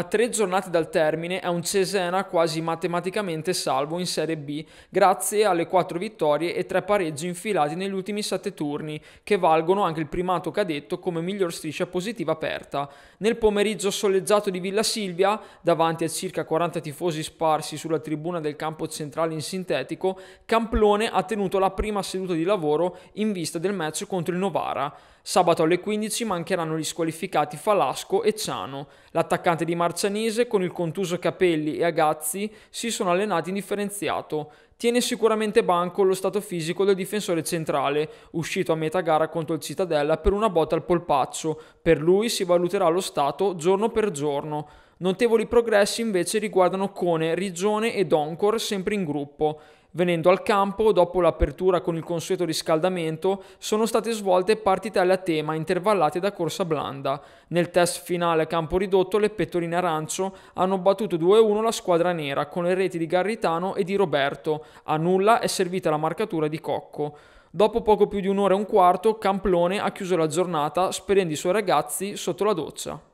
A tre giornate dal termine è un Cesena quasi matematicamente salvo in Serie B grazie alle quattro vittorie e tre pareggi infilati negli ultimi sette turni che valgono anche il primato cadetto come miglior striscia positiva aperta. Nel pomeriggio soleggiato di Villa Silvia, davanti a circa 40 tifosi sparsi sulla tribuna del campo centrale in sintetico, Camplone ha tenuto la prima seduta di lavoro in vista del match contro il Novara. Sabato alle 15 mancheranno gli squalificati Falasco e Ciano. L'attaccante di Mar- Marcianese con il contuso Capelli e Agazzi si sono allenati indifferenziato, tiene sicuramente banco lo stato fisico del difensore centrale, uscito a metà gara contro il Cittadella per una botta al polpaccio. Per lui si valuterà lo stato giorno per giorno. Notevoli progressi invece riguardano Cone, Rigione e Doncor sempre in gruppo. Venendo al campo, dopo l'apertura con il consueto riscaldamento, sono state svolte partitelle a tema intervallate da corsa blanda. Nel test finale a campo ridotto le pettorine arancio hanno battuto 2-1 la squadra nera con le reti di Garritano e di Roberto. A nulla è servita la marcatura di Cocco. Dopo poco più di un'ora e un quarto, Camplone ha chiuso la giornata spedendo i suoi ragazzi sotto la doccia.